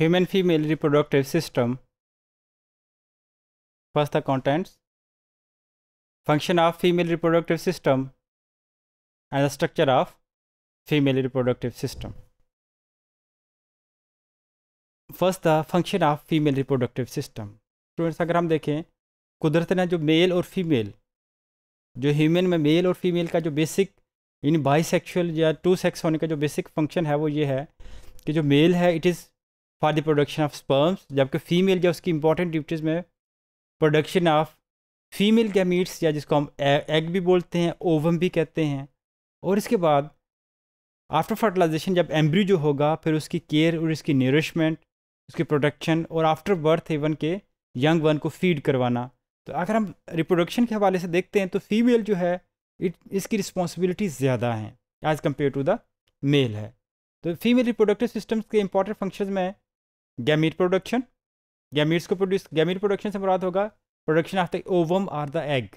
human female reproductive system first the contents function of female reproductive system and the structure of female reproductive system first the function of female reproductive system students अगर हम देखें कुदरत ने जो mail और female जो human में mail और फीमेल का जो बेसिक यानी बाईसेक्सुअल या टू सेक्स होने का जो बेसिक फंक्शन है वो ये है कि जो मेल है it is for the production of sperms जबकि फ़ीमेल जो उसकी इंपॉर्टेंट ड्यूटीज़ में प्रोडक्शन ऑफ फीमेल गैमीट्स या जिसको हम एग e, भी बोलते हैं ओवम भी कहते हैं और इसके बाद आफ्टर फर्टिलाइजेशन जब एम्ब्री जो होगा फिर उसकी केयर और इसकी न्यूरिशमेंट उसकी प्रोडक्शन और आफ्टर बर्थ एवन के यंग वन को फीड करवाना तो अगर हम रिप्रोडक्शन के हवाले से देखते हैं तो फीमेल जो है इट इसकी रिस्पॉन्सिबिलिटी ज़्यादा हैं as compare to the male है तो फीमेल रिप्रोडक्टिव सिस्टम्स के इंपॉर्टेंट फंक्शन में गैमीट प्रोडक्शन गैमीट्स को प्रोड्यूस गैमीट प्रोडक्शन से मुराद होगा production of the ovum or the egg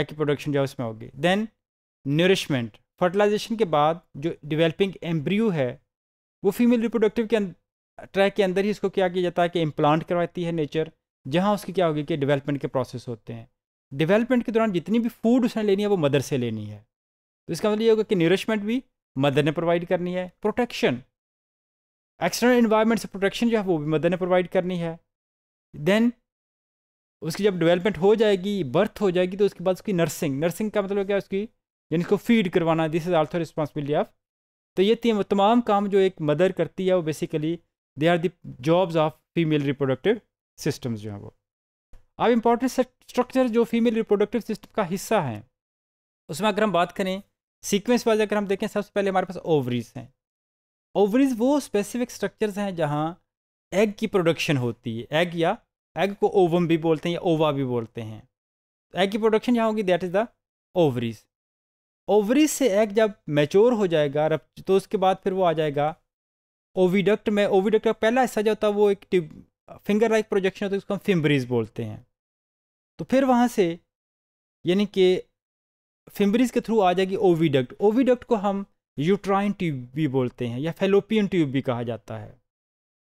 egg की प्रोडक्शन जो है उसमें होगी देन न्यूरिशमेंट फर्टिलाइजेशन के बाद जो डिवेलपिंग एम्ब्रियो है वो फीमेल रिप्रोडक्टिव के ट्रैक के अंदर ही इसको क्या किया जाता है कि इम्प्लांट करवाती है नेचर जहाँ उसकी क्या होगी कि डिवेलपमेंट के प्रोसेस होते हैं डिवेलपमेंट के दौरान जितनी भी फूड उसने लेनी है वो मदर से लेनी है तो इसका मतलब ये होगा कि न्यूरिशमेंट भी मदर ने प्रोवाइड करनी है प्रोटेक्शन एक्सटर्नल इन्वायरमेंट से प्रोटेक्शन जो है वो भी मदर ने प्रोवाइड करनी है देन उसकी जब डेवलपमेंट हो जाएगी बर्थ हो जाएगी तो उसके बाद उसकी नर्सिंग नर्सिंग का मतलब क्या है उसकी यानी उसको फीड करवाना this is also responsibility of तो ये तीन तमाम काम जो एक मदर करती है वो basically they are the jobs of female reproductive systems जो हैं वो अब इंपॉर्टेंट स्ट्रक्चर जो फीमेल रिप्रोडक्टिव सिस्टम का हिस्सा है उसमें अगर हम बात करें सीक्वेंस वाइज अगर हम देखें सबसे पहले हमारे पास ओवरीज हैं ओवरीज वो स्पेसिफिक स्ट्रक्चर्स हैं जहाँ एग की प्रोडक्शन होती है एग या एग को ओवम भी बोलते हैं या ओवा भी बोलते हैं एग की प्रोडक्शन जहाँ होगी that is the ovaries ovaries से एग जब मैच्योर हो जाएगा रब तो उसके बाद फिर वो आ जाएगा ओविडक्ट में ओविडक्ट का पहला हिस्सा जो होता है वो एक टिप फिंगर लाइक प्रोजेक्शन होता है उसको हम फिम्बरीज बोलते हैं तो फिर वहाँ से यानी कि फिम्बरीज के थ्रू आ जाएगी ओविडक्ट ओविडक्ट को हम यूट्राइन ट्यूब भी बोलते हैं या फेलोपियन ट्यूब भी कहा जाता है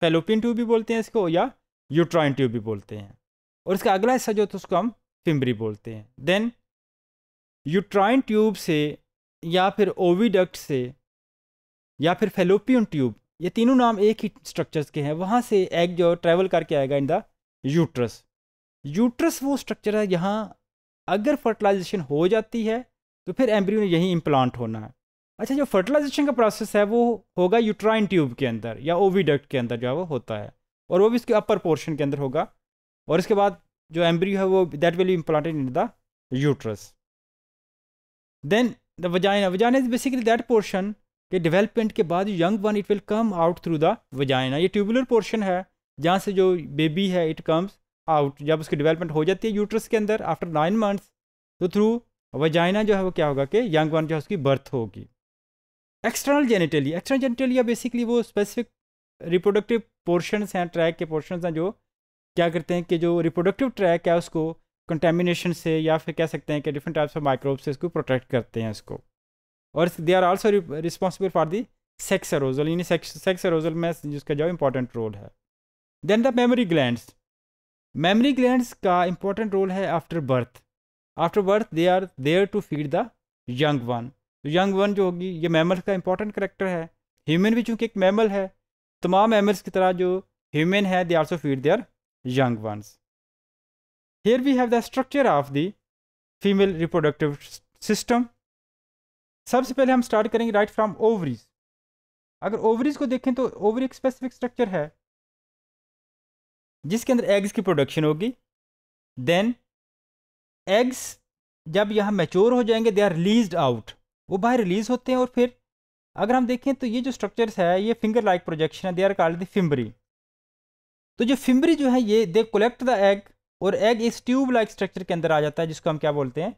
फेलोपियन ट्यूब भी बोलते हैं इसको या यूट्राइन ट्यूब भी बोलते हैं और इसका अगला हिस्सा जो तो उसको हम फिम्बरी बोलते हैं देन यूट्राइन ट्यूब से या फिर ओविडक्ट से या फिर फेलोपियन ट्यूब ये तीनों नाम एक ही स्ट्रक्चर्स के हैं वहाँ से एग जो ट्रैवल करके आएगा इन द यूट्रस यूट्रस वो स्ट्रक्चर है यहाँ अगर फर्टिलाइजेशन हो जाती है तो फिर एम्ब्रियो ने यहीं इम्प्लांट होना है अच्छा जो फर्टिलाइजेशन का प्रोसेस है वो होगा यूट्राइन ट्यूब के अंदर या ओवीडक्ट के अंदर जो है वो होता है और वो भी इसके अपर पोर्शन के अंदर होगा और इसके बाद जो एम्ब्रियो है वो that will be implanted in the uterus then the vagina vagina is basically that portion के डेवलपमेंट के बाद young one it will come out through the vagina ये ट्यूबुलर पोर्शन है जहाँ से जो बेबी है इट कम्स आउट जब उसकी डेवलपमेंट हो जाती है यूट्रस के अंदर आफ्टर नाइन मंथ्स तो थ्रू वजाइना जो है वो क्या होगा कि यंग वन जो है उसकी बर्थ होगी external genitalia external genitalia basically वो स्पेसिफिक रिप्रोडक्टिव पोर्शंस हैं ट्रैक के पोर्शंस हैं जो क्या करते हैं कि जो रिप्रोडक्टिव ट्रैक है उसको कंटेमिनेशन से या फिर कह सकते हैं कि डिफरेंट टाइप्स ऑफ माइक्रोब से इसको प्रोटेक्ट करते हैं इसको और they are also responsible for the sex arousal यानी सेक्स अरोजल में जिसका जो इंपॉर्टेंट रोल है then the memory glands memory glands का इंपॉर्टेंट रोल है after birth after birth they are there to feed the young one तो young one जो होगी ये मैमल का इंपॉर्टेंट करेक्टर है ह्यूमन भी चूंकि एक मैमल है तमाम मैमल्स की तरह जो ह्यूमन है they also feed their young ones here we have the structure of the female reproductive system सबसे पहले हम स्टार्ट करेंगे राइट फ्रॉम ओवरीज अगर ओवरीज को देखें तो ओवरी एक स्पेसिफिक स्ट्रक्चर है जिसके अंदर एग्स की प्रोडक्शन होगी देन एग्स जब यहाँ मैच्योर हो जाएंगे दे आर रिलीज आउट वो बाहर रिलीज़ होते हैं और फिर अगर हम देखें तो ये जो स्ट्रक्चर्स है ये फिंगर लाइक प्रोजेक्शन है they are called the fimbriae तो जो फिम्बरी जो है ये दे कलेक्ट द एग और एग इस ट्यूब लाइक स्ट्रक्चर के अंदर आ जाता है जिसको हम क्या बोलते हैं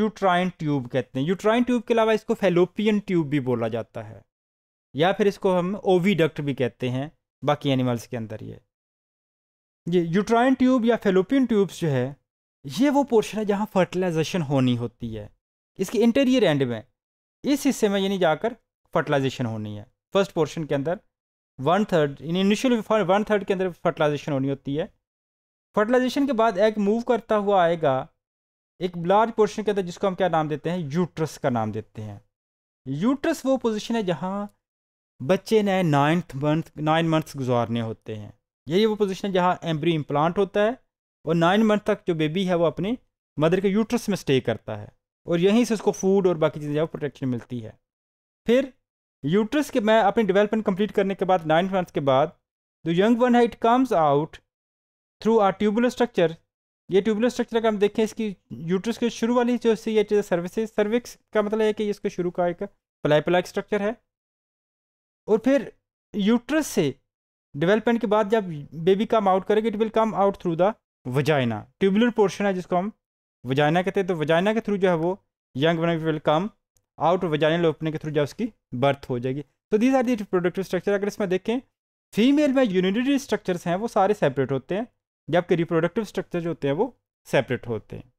यूट्राइन ट्यूब कहते हैं यूट्राइन ट्यूब के अलावा इसको फेलोपियन ट्यूब भी बोला जाता है या फिर इसको हम ओवीडक्ट भी कहते हैं बाकी एनिमल्स के अंदर ये ये यूट्राइन ट्यूब या फेलोपियन ट्यूब्स जो है ये वो पोर्शन है जहाँ फर्टिलाइजेशन होनी होती है इसके इंटीरियर एंड में इस हिस्से में यानी जाकर फर्टिलाइजेशन होनी है फर्स्ट पोर्शन के अंदर one third in initial one third के अंदर फर्टिलाइजेशन होनी होती है फर्टिलाइजेशन के बाद एग मूव करता हुआ आएगा एक लार्ज पोर्शन के अंदर जिसको हम क्या नाम देते हैं यूट्रस का नाम देते हैं यूट्रस वो पोजीशन है जहाँ बच्चे ने नाइन्थ मंथ नाइन मंथ्स गुजारने होते हैं यही वो पोजीशन है जहाँ एम्ब्री इम्प्लांट होता है और नाइन मंथ तक जो बेबी है वो अपने मदर के यूट्रस में स्टे करता है और यहीं से उसको फूड और बाकी चीज़ें जो प्रोटेक्शन मिलती है फिर यूट्रस के मैं अपनी डेवलपमेंट कंप्लीट करने के बाद नाइन मंथ्स के बाद जो यंग वन है it comes out through our tubular structure ये ट्यूबुलर स्ट्रक्चर अगर हम देखें इसकी यूट्रस के शुरू वाली जो सी एच सर्विसेज सर्विक्स का मतलब है कि इसके शुरू का एक प्लाई प्लाई स्ट्रक्चर है और फिर यूट्रस से डेवलपमेंट के बाद जब बेबी कम आउट करेगी it will come out through the vagina tubular portion है जिसको हम वजाइना कहते हैं तो वजाइना के थ्रू जो है वो young one will come out vaginal opening के थ्रू जो उसकी बर्थ हो जाएगी तो these are the reproductive structure अगर इसमें देखें फीमेल में यूनिटरी स्ट्रक्चर्स हैं वो सारे सेपरेट होते हैं जबकि रिप्रोडक्टिव स्ट्रक्चर जो होते हैं वो सेपरेट होते हैं